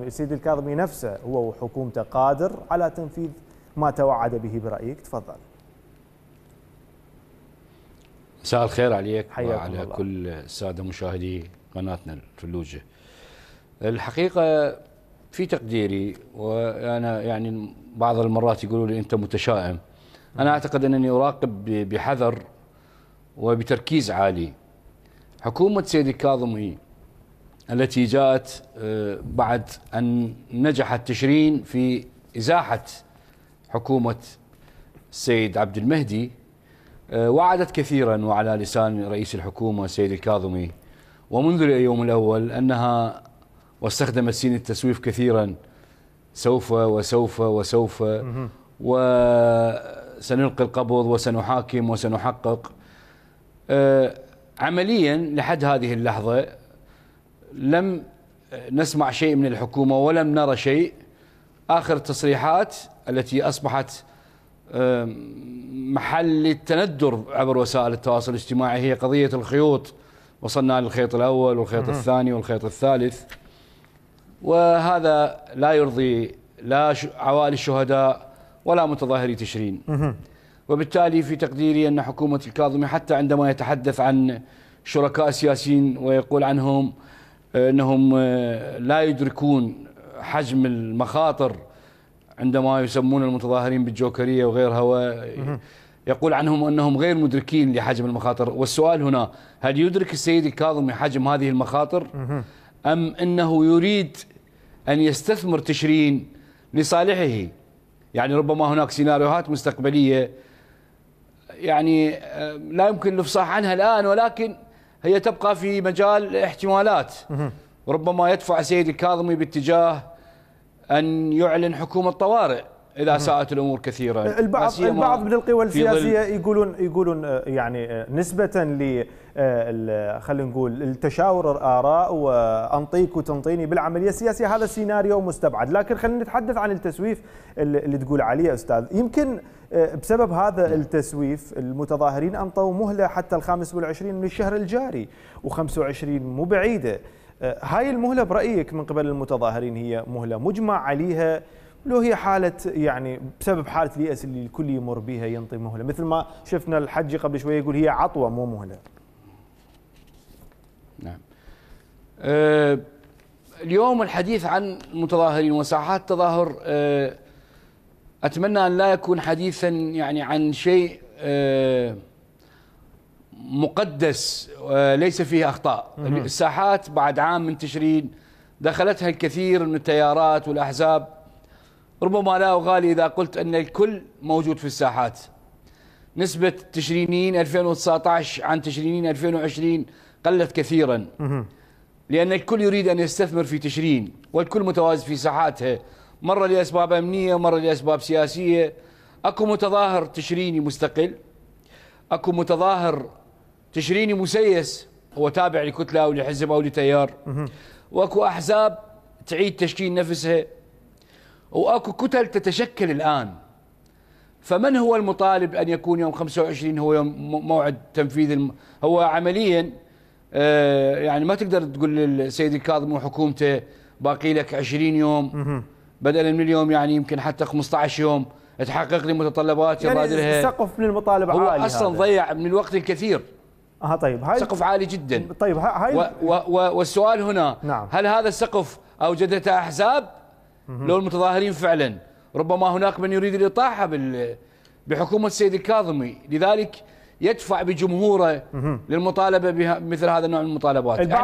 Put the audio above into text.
السيد الكاظمي نفسه هو وحكومته قادر على تنفيذ ما توعد به برأيك تفضل مساء الخير عليك وعلى الله. كل السادة مشاهدي قناتنا الفلوجة الحقيقة في تقديري وأنا يعني بعض المرات يقولوا لي أنت متشائم أنا أعتقد أنني أراقب بحذر وبتركيز عالي حكومة سيد الكاظمي التي جاءت آه، بعد أن نجحت تشرين في إزاحة حكومة السيد عبد المهدي آه، وعدت كثيرا وعلى لسان رئيس الحكومة السيد الكاظمي ومنذ اليوم الأول أنها واستخدمت سين التسويف كثيرا سوف وسوف وسوف وسنلقي القبض وسنحاكم وسنحقق آه، عمليا لحد هذه اللحظة لم نسمع شيء من الحكومة ولم نرى شيء آخر التصريحات التي أصبحت محل التندر عبر وسائل التواصل الاجتماعي هي قضية الخيوط وصلنا للخيط الأول والخيط الثاني والخيط الثالث وهذا لا يرضي لا عوائل الشهداء ولا متظاهري تشرين وبالتالي في تقديري أن حكومة الكاظمي حتى عندما يتحدث عن شركاء سياسيين ويقول عنهم انهم آه، لا يدركون حجم المخاطر عندما يسمون المتظاهرين بالجوكريه وغيرها يقول عنهم انهم غير مدركين لحجم المخاطر والسؤال هنا هل يدرك السيد الكاظمي حجم هذه المخاطر ام انه يريد ان يستثمر تشرين لصالحه يعني ربما هناك سيناريوهات مستقبليه يعني آه، لا يمكن الافصاح عنها الان ولكن هي تبقى في مجال احتمالات ربما يدفع سيد الكاظمي باتجاه أن يعلن حكومة طوارئ اذا ساءت الامور كثيرا البعض البعض من القوى السياسيه يقولون يقولون آه، يعني آه، نسبه ل آه، خلينا نقول التشاور الاراء وانطيك وتنطيني بالعمليه السياسيه هذا سيناريو مستبعد لكن خلينا نتحدث عن التسويف اللي تقول عليه استاذ يمكن بسبب هذا نعم. التسويف المتظاهرين انطوا مهله حتى ال ال25 من الشهر الجاري و25 مو بعيده هاي المهله برايك من قبل المتظاهرين هي مهله مجمع عليها لو هي حالة يعني بسبب حالة اليأس اللي الكل يمر بها ينطي مهلة مثل ما شفنا الحجي قبل شوية يقول هي عطوة مو مهلة نعم أه اليوم الحديث عن المتظاهرين وساحات التظاهر أه أتمنى أن لا يكون حديثا يعني عن شيء أه مقدس أه، ليس فيه أخطاء الساحات بعد عام من تشرين دخلتها الكثير من التيارات والأحزاب ربما لا أغالي إذا قلت أن الكل موجود في الساحات نسبة تشرينيين 2019 عن تشرينين 2020 قلت كثيرا لأن الكل يريد أن يستثمر في تشرين والكل متوازن في ساحاتها مرة لأسباب أمنية مرة لأسباب سياسية أكو متظاهر تشريني مستقل أكو متظاهر تشريني مسيس هو تابع لكتلة أو لحزب أو لتيار وأكو أحزاب تعيد تشكيل نفسها واكو كتل تتشكل الان فمن هو المطالب ان يكون يوم 25 هو يوم موعد تنفيذ الم... هو عمليا آه يعني ما تقدر تقول للسيد الكاظم وحكومته باقي لك 20 يوم بدلا من اليوم يعني يمكن حتى 15 يوم تحقق لي متطلبات يعني وبادرها السقف من المطالب هو عالي اصلا هذا. ضيع من الوقت الكثير اها طيب هاي سقف عالي جدا طيب هاي و و و والسؤال هنا نعم. هل هذا السقف اوجدته احزاب لو المتظاهرين فعلا ربما هناك من يريد الإطاحة بحكومة السيد الكاظمي لذلك يدفع بجمهوره للمطالبة بمثل هذا النوع من المطالبات يعني